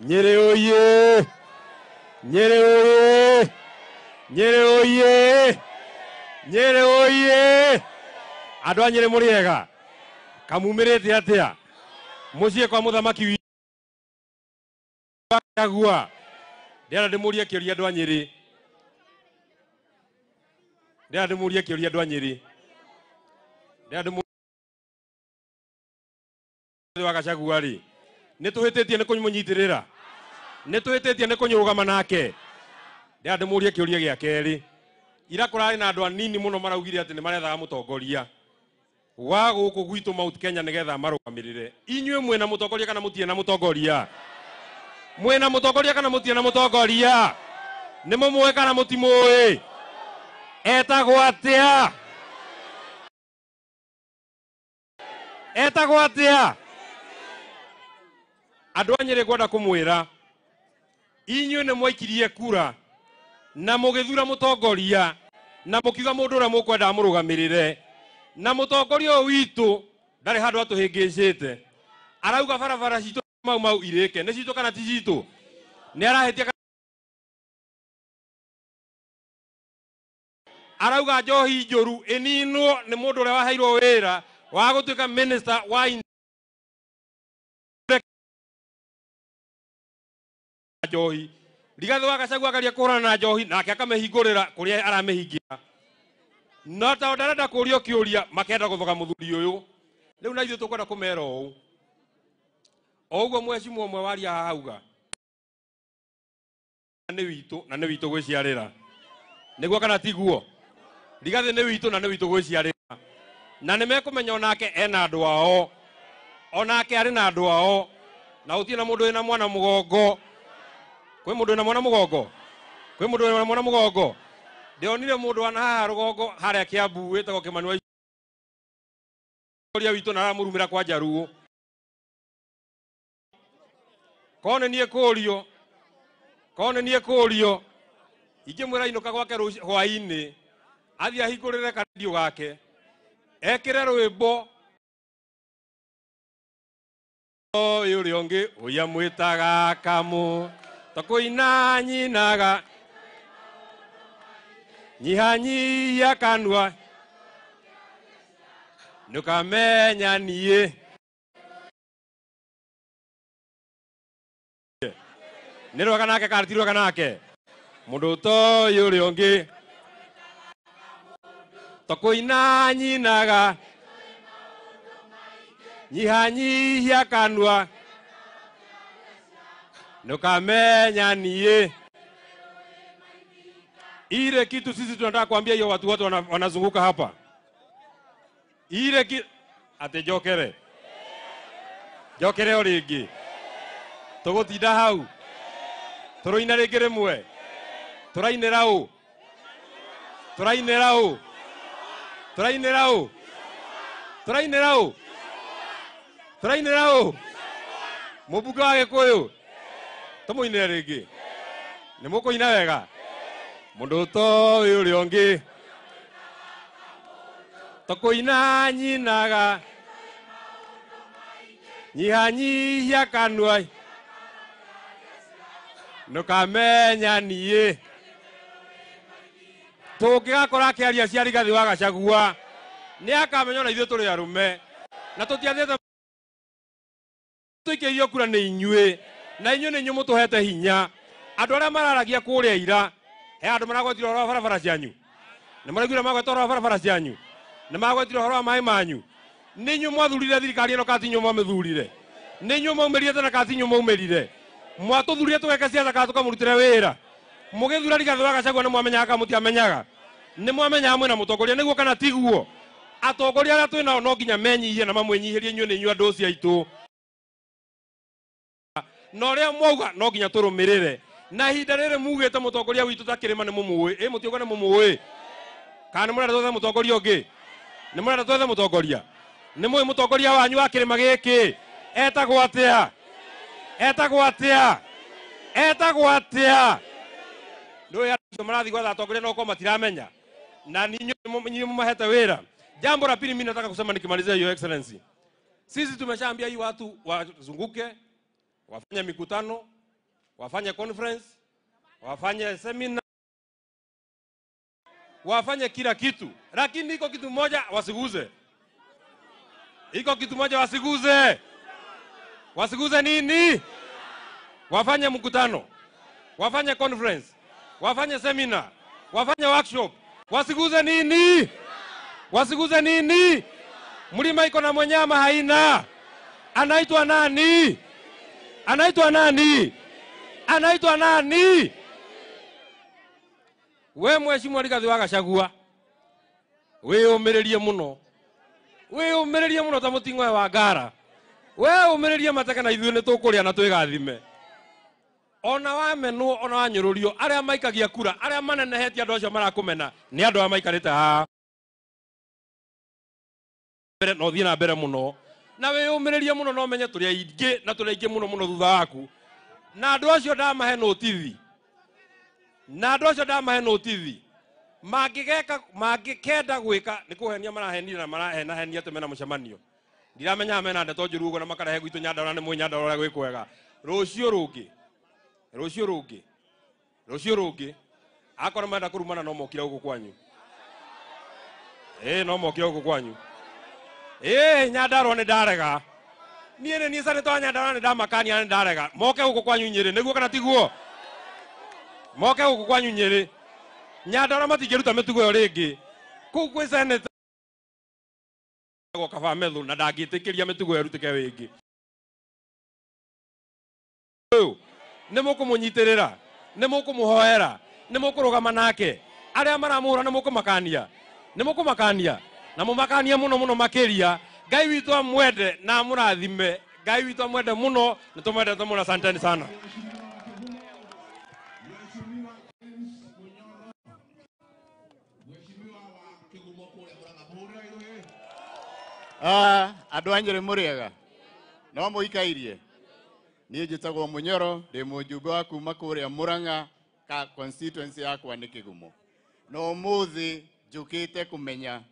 Nyere oye! Nyere oye! Nyere oye! Nyere oye! Andũ a Nyerere mũrĩ ega kamumĩrĩte atĩa mũciĩ kwa mũthamaki witũ agua ndĩrenda ndĩmũrie kĩũria andũ a Nyerere ndĩrenda ndĩmũrie kĩũria andũ a Nyerere ndĩrenda ndĩmũrie wa Gachagua rĩ nä tå hä tä tie nä kå månyitä rä ra nä tå hä tä tie nä kå nyå gama nake ndä ndä må rie kä å ria gä a kerä ira kå rarä na andå anini må no maraugire atä nä marethaga må tongoria wa gå kå gwitå mount kenya nä getha marå gamä rä re inyuä mwä na må tongoria kana må na må tongoria mwä na må tongoria kana må na må tongoria nä må kana må timå ä etagwo atä etagwo andå a nyä ngwenda kå mwä ra inyuä nä mwaikirie kura na må gä thura må tongoria na må kiuga må ndå å rä a må kwendaga må rå gamä rä re na må tongoria å yå witå ndarä handå atå hä ngä cä te arauga barabara citå mau mau irä ke nä citå kana ti citå nä arahä tia arauga njohi njå ru ä ninwo nä må ndå å rä a waheirwo wä ra wa gå tuä ka wa njohi rigathä wa gacagua akaria kå na njohi nake akamĩhingå rä ra kå rä a aramĩhingä ra no tao ndarenda kå ria å kä å ria makenda gå thoga må thuri å yå rä u na ithuä tå kwenda kå mera å å o waria hahauga nä witå na nä witå gwä ciarä ra kana tiguo rigathä nä witå na nä witå gwä ciarä ra na nä mekå menya onake ena andå ao onake arä na andå ao na å tiä na må ndå wä na mwana må kwi mundu na mwana mugongo kwi mundu na mwana mugongo ndionire mundu ana haha rugongo haria kia witagwo kimani wa ria witu na aramurumira kwa njaruo kone nie kurio kone nie kurio ingimwira inuka gwake hwaini athi ahingurire karadio gake ekire rwimbo ũyũ ũrĩa ũngĩ ũyamwĩtaga kamũ tũkũina nyinaga nyihanyia kanua nũkamenya niĩ ni rwega nake kana ti rwega nake mũndũ ũtoĩ ũrĩa ũngĩ tũkũina nyinaga nyihanyihia kanua Nukamenyanie ile kitu sisi tunataka kuambia hiyo watu wote wanazunguka hapa, ile ki ati jokere jokere o ringi tugutinda hau turoina ringi rimwe turainira u turainira u turainira u turainira u turainira u mubuge wa Gikuyu nä må ni ina wega mundu utowi uria ungi ina nyinaga nyihanyihia kanua nukamenya niĩ tũngĩgakora akĩaria ciari gathĩ wa gacagua nĩ akamenya ona rä arå me na tũtiathĩte tũikĩirio kura nĩ inyuĩ na inyuĩ nĩ inyuĩ mũtũhete hinya andũ arĩa mararagia kũrĩa ira he andũ maragwetire ũhoro wa barabara cianyu nĩ maraiguire magweta ũhoro wa barabara cianyu nĩ magwetire ũhoro wa maĩ manyu nĩ inyuĩ mwathurire thirikari ĩno kati inyuĩ mwamĩthurire nĩ inyuĩ mwaumĩrire tena kati inyuĩ mwaumĩrire mwatũthurire tũgeke ciatha kana tũkamũrutĩre wĩra mũgĩthura rigathĩ wa gacagua nĩ mwamenyaga kana mũtiamenyaga nĩ mwamenyaga mwĩna mũtongoria nĩguo kana tiguo atongoria arĩa twĩ nao no nginya menyihie na mamwĩnyihĩrie inyuĩ nĩ inyuĩ andũ ũcio aitũ na ria mwauga no nginya turumirire na ihinda riri mugite mutongoria witu takirima ni mumui i mutiuga ni mumui kana ni murenda twethe mutongoria ungi ni murenda twethe mutongoria ni mui mutongoria wanyu wa kirima giki etagwo atia etagwo atia etagwo atia ndå ä andå marathi gwetha atongoria nokorwo matiramenya na ninyuä mumahete wä ra jambo la pili mi nataka kusema nikimalizia your excellency sisi tumeshaambia hii watu wazunguke wafanye mikutano, wafanye conference, wafanye seminar, wafanye kila kitu, lakini iko kitu moja wasiguze, iko kitu moja wasiguze. Wasiguze nini? Wafanye mkutano, wafanye conference, wafanye seminar, wafanye workshop, wasiguze nini? Wasiguze nini? Mlima iko na mwenyama haina, anaitwa nani? Anaitwa nani? Anaitwa nani? We mheshimiwa Rigathi wa Gachagua, wĩyũmĩrĩrie mũno, wĩyũmĩrĩrie mũno ta mũting'oe wa ngara. We ũmĩrĩrie mateke na ithuĩ nĩ tũkũrĩa na twĩgathime. Ona wamenwo ona wanyũrũrio, arĩa maikagia kura, arĩa manenehetie andũ acio marakũmena, ni andũ arĩa maikarĩte haha. Mbere na ũthiĩ na mbere mũno na wĩyũmĩrĩrie mũno no menye tũrĩ aingĩ na tũrĩ aingĩ mũno mũno thutha waku na andũ acio ndamahe notithi na andũ acio ndamahe notithi mangĩgeka mangĩkenda gwĩka nĩ kũhenia marahenire na marahenahenia atĩ mena mũcemanio ndiramenyaga mena ndeto njũru ũguo na makarehe gwitũ nyandarũa nĩ mwĩ nyandarũa ũrĩa gwĩ kwega rũciũ rũngĩ rũciũ rũngĩ rũciũ rũngĩ akorwo nĩ marenda kũrumana no mokire gũkũ kwanyu ĩĩ no mokire gũkũ kwanyu ĩ nyandarwa nä ndarega niĩ nĩ niĩ sanĩtwa nyandarwa nĩ ndamakania nä ndarega moke gå gũkũ kwanyu nä guo kana tiguo moke gå gũkũ kwanyu nyĩrĩ nyandarwa matingĩruta mĩtugo ĩyo rĩngĩ kũu kwĩ seneta kabamethu na ndangä tä kä ria mä yo rutä ke ä yå nä må må kå nyitä rä ra nä må kå må hoera nä må kå rå gama nake arä a maramå hå ra nä må arĩa makania nä må kå makania na må muno muno ria ngai witu amwende na murathime ngai witu amwende muno na tumwendete muno asanteni sana Uh, ah, andå anyä rä må rä ega no må ikairie niä njä tagwo må nyoro ndä må njumbe wa kuma kå rä a må ranga yakwa nä kä gumo no må thä njå kä te kå menya